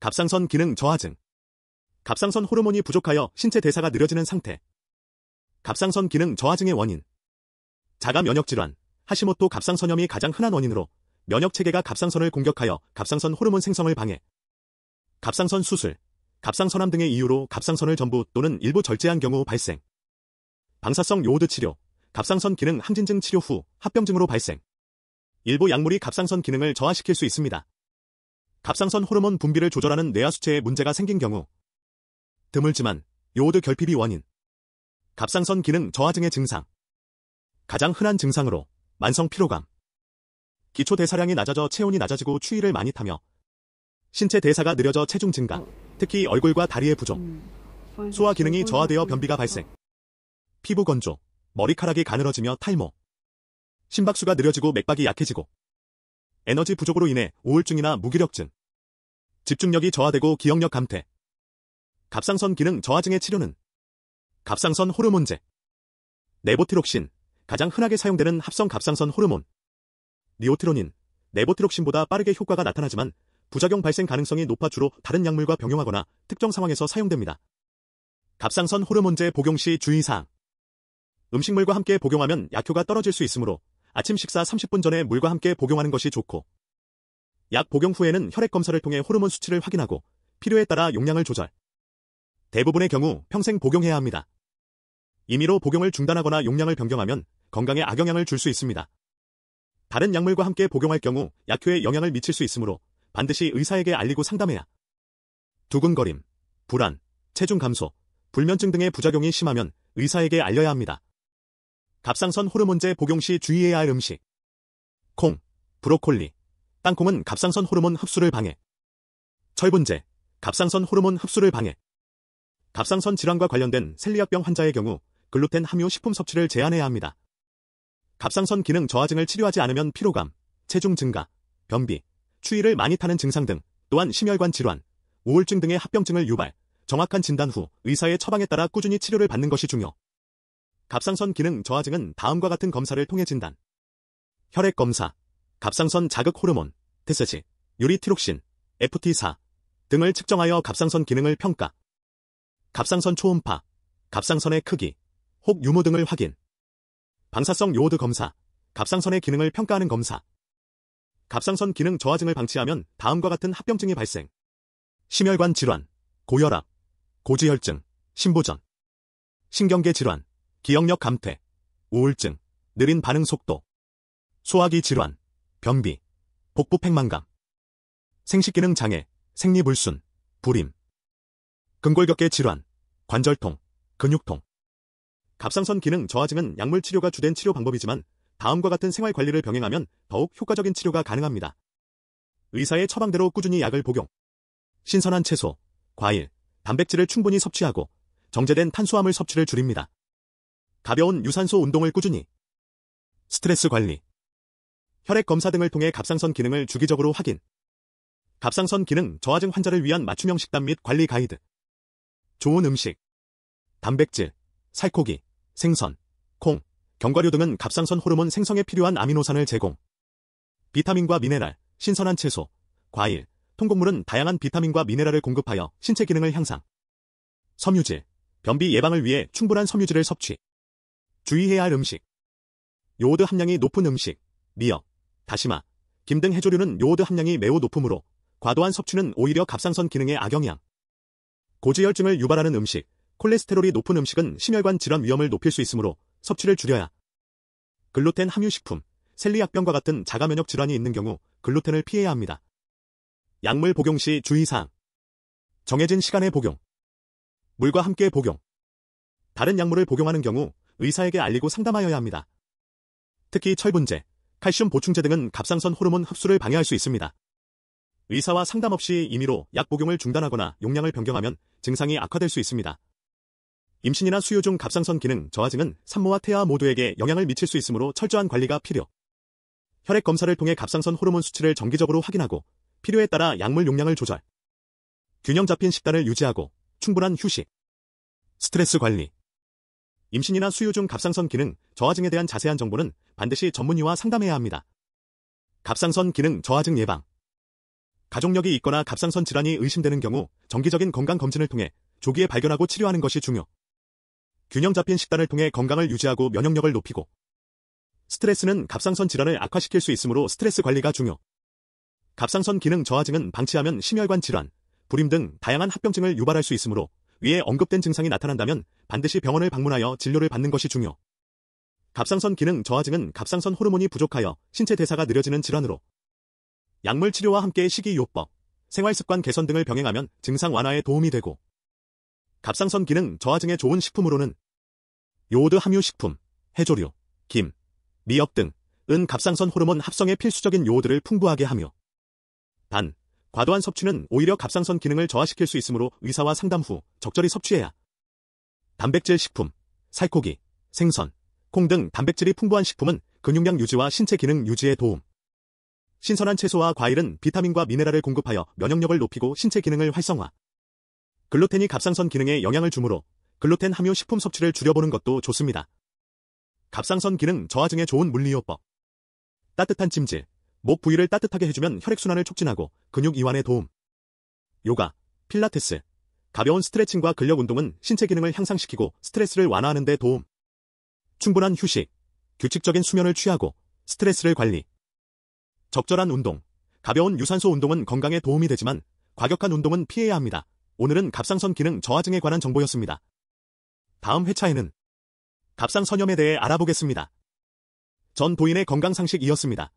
갑상선 기능 저하증. 갑상선 호르몬이 부족하여 신체 대사가 느려지는 상태. 갑상선 기능 저하증의 원인. 자가 면역 질환, 하시모토 갑상선염이 가장 흔한 원인으로 면역 체계가 갑상선을 공격하여 갑상선 호르몬 생성을 방해. 갑상선 수술, 갑상선암 등의 이유로 갑상선을 전부 또는 일부 절제한 경우 발생. 방사성 요오드 치료, 갑상선 기능 항진증 치료 후 합병증으로 발생. 일부 약물이 갑상선 기능을 저하시킬 수 있습니다. 갑상선 호르몬 분비를 조절하는 내하 수체에 문제가 생긴 경우 드물지만 요오드 결핍이 원인 갑상선 기능 저하증의 증상 가장 흔한 증상으로 만성 피로감 기초 대사량이 낮아져 체온이 낮아지고 추위를 많이 타며 신체 대사가 느려져 체중 증가 특히 얼굴과 다리의 부족 소화 기능이 저하되어 변비가 발생 피부 건조 머리카락이 가늘어지며 탈모 심박수가 느려지고 맥박이 약해지고 에너지 부족으로 인해 우울증이나 무기력증, 집중력이 저하되고 기억력 감퇴. 갑상선 기능 저하증의 치료는 갑상선 호르몬제. 네보티록신 가장 흔하게 사용되는 합성 갑상선 호르몬. 리오티로닌네보티록신보다 빠르게 효과가 나타나지만 부작용 발생 가능성이 높아 주로 다른 약물과 병용하거나 특정 상황에서 사용됩니다. 갑상선 호르몬제 복용 시 주의사항. 음식물과 함께 복용하면 약효가 떨어질 수 있으므로 아침 식사 30분 전에 물과 함께 복용하는 것이 좋고 약 복용 후에는 혈액 검사를 통해 호르몬 수치를 확인하고 필요에 따라 용량을 조절. 대부분의 경우 평생 복용해야 합니다. 임의로 복용을 중단하거나 용량을 변경하면 건강에 악영향을 줄 수 있습니다. 다른 약물과 함께 복용할 경우 약효에 영향을 미칠 수 있으므로 반드시 의사에게 알리고 상담해야. 두근거림, 불안, 체중 감소, 불면증 등의 부작용이 심하면 의사에게 알려야 합니다. 갑상선 호르몬제 복용 시 주의해야 할 음식. 콩, 브로콜리, 땅콩은 갑상선 호르몬 흡수를 방해. 철분제, 갑상선 호르몬 흡수를 방해. 갑상선 질환과 관련된 셀리학병 환자의 경우 글루텐 함유 식품 섭취를 제한해야 합니다. 갑상선 기능 저하증을 치료하지 않으면 피로감, 체중 증가, 변비, 추위를 많이 타는 증상 등 또한 심혈관 질환, 우울증 등의 합병증을 유발, 정확한 진단 후 의사의 처방에 따라 꾸준히 치료를 받는 것이 중요. 갑상선 기능 저하증은 다음과 같은 검사를 통해 진단. 혈액 검사, 갑상선 자극 호르몬, 테세지, 유리티록신, FT4 등을 측정하여 갑상선 기능을 평가. 갑상선 초음파, 갑상선의 크기, 혹 유무 등을 확인. 방사성 요오드 검사, 갑상선의 기능을 평가하는 검사. 갑상선 기능 저하증을 방치하면 다음과 같은 합병증이 발생. 심혈관 질환, 고혈압, 고지혈증, 심부전 신경계 질환, 기억력 감퇴, 우울증, 느린 반응 속도, 소화기 질환, 변비, 복부 팽만감, 생식기능 장애, 생리불순, 불임, 근골격계 질환, 관절통, 근육통, 갑상선 기능 저하증은 약물 치료가 주된 치료 방법이지만 다음과 같은 생활 관리를 병행하면 더욱 효과적인 치료가 가능합니다. 의사의 처방대로 꾸준히 약을 복용. 신선한 채소, 과일, 단백질을 충분히 섭취하고 정제된 탄수화물 섭취를 줄입니다. 가벼운 유산소 운동을 꾸준히. 스트레스 관리. 혈액 검사 등을 통해 갑상선 기능을 주기적으로 확인. 갑상선 기능 저하증 환자를 위한 맞춤형 식단 및 관리 가이드. 좋은 음식. 단백질, 살코기, 생선, 콩, 견과류 등은 갑상선 호르몬 생성에 필요한 아미노산을 제공. 비타민과 미네랄, 신선한 채소, 과일, 통곡물은 다양한 비타민과 미네랄을 공급하여 신체 기능을 향상. 섬유질, 변비 예방을 위해 충분한 섬유질을 섭취. 주의해야 할 음식. 요오드 함량이 높은 음식, 미역, 다시마, 김 등 해조류는 요오드 함량이 매우 높으므로 과도한 섭취는 오히려 갑상선 기능에 악영향. 고지혈증을 유발하는 음식, 콜레스테롤이 높은 음식은 심혈관 질환 위험을 높일 수 있으므로 섭취를 줄여야. 글루텐 함유식품, 셀리약병과 같은 자가 면역 질환이 있는 경우 글루텐을 피해야 합니다. 약물 복용 시 주의사항. 정해진 시간에 복용. 물과 함께 복용. 다른 약물을 복용하는 경우 의사에게 알리고 상담하여야 합니다. 특히 철분제, 칼슘 보충제 등은 갑상선 호르몬 흡수를 방해할 수 있습니다. 의사와 상담 없이 임의로 약 복용을 중단하거나 용량을 변경하면 증상이 악화될 수 있습니다. 임신이나 수요중 갑상선 기능 저하증은 산모와 태아 모두에게 영향을 미칠 수 있으므로 철저한 관리가 필요. 혈액 검사를 통해 갑상선 호르몬 수치를 정기적으로 확인하고 필요에 따라 약물 용량을 조절. 균형 잡힌 식단을 유지하고 충분한 휴식. 스트레스 관리. 임신이나 수유 중 갑상선 기능 저하증에 대한 자세한 정보는 반드시 전문의와 상담해야 합니다. 갑상선 기능 저하증 예방 가족력이 있거나 갑상선 질환이 의심되는 경우 정기적인 건강검진을 통해 조기에 발견하고 치료하는 것이 중요. 균형 잡힌 식단을 통해 건강을 유지하고 면역력을 높이고 스트레스는 갑상선 질환을 악화시킬 수 있으므로 스트레스 관리가 중요. 갑상선 기능 저하증은 방치하면 심혈관 질환, 불임 등 다양한 합병증을 유발할 수 있으므로 위에 언급된 증상이 나타난다면 반드시 병원을 방문하여 진료를 받는 것이 중요. 갑상선 기능 저하증은 갑상선 호르몬이 부족하여 신체 대사가 느려지는 질환으로 약물 치료와 함께 식이요법, 생활습관 개선 등을 병행하면 증상 완화에 도움이 되고 갑상선 기능 저하증에 좋은 식품으로는 요오드 함유 식품, 해조류, 김, 미역 등은 갑상선 호르몬 합성에 필수적인 요오드를 풍부하게 하며 단, 과도한 섭취는 오히려 갑상선 기능을 저하시킬 수 있으므로 의사와 상담 후 적절히 섭취해야 단백질 식품, 살코기, 생선, 콩 등 단백질이 풍부한 식품은 근육량 유지와 신체 기능 유지에 도움. 신선한 채소와 과일은 비타민과 미네랄을 공급하여 면역력을 높이고 신체 기능을 활성화. 글루텐이 갑상선 기능에 영향을 주므로 글루텐 함유 식품 섭취를 줄여보는 것도 좋습니다. 갑상선 기능 저하증에 좋은 물리요법. 따뜻한 찜질, 목 부위를 따뜻하게 해주면 혈액순환을 촉진하고 근육 이완에 도움. 요가, 필라테스, 가벼운 스트레칭과 근력 운동은 신체 기능을 향상시키고 스트레스를 완화하는 데 도움. 충분한 휴식, 규칙적인 수면을 취하고 스트레스를 관리. 적절한 운동, 가벼운 유산소 운동은 건강에 도움이 되지만 과격한 운동은 피해야 합니다. 오늘은 갑상선 기능 저하증에 관한 정보였습니다. 다음 회차에는 갑상선염에 대해 알아보겠습니다. 전 도인의 건강상식이었습니다.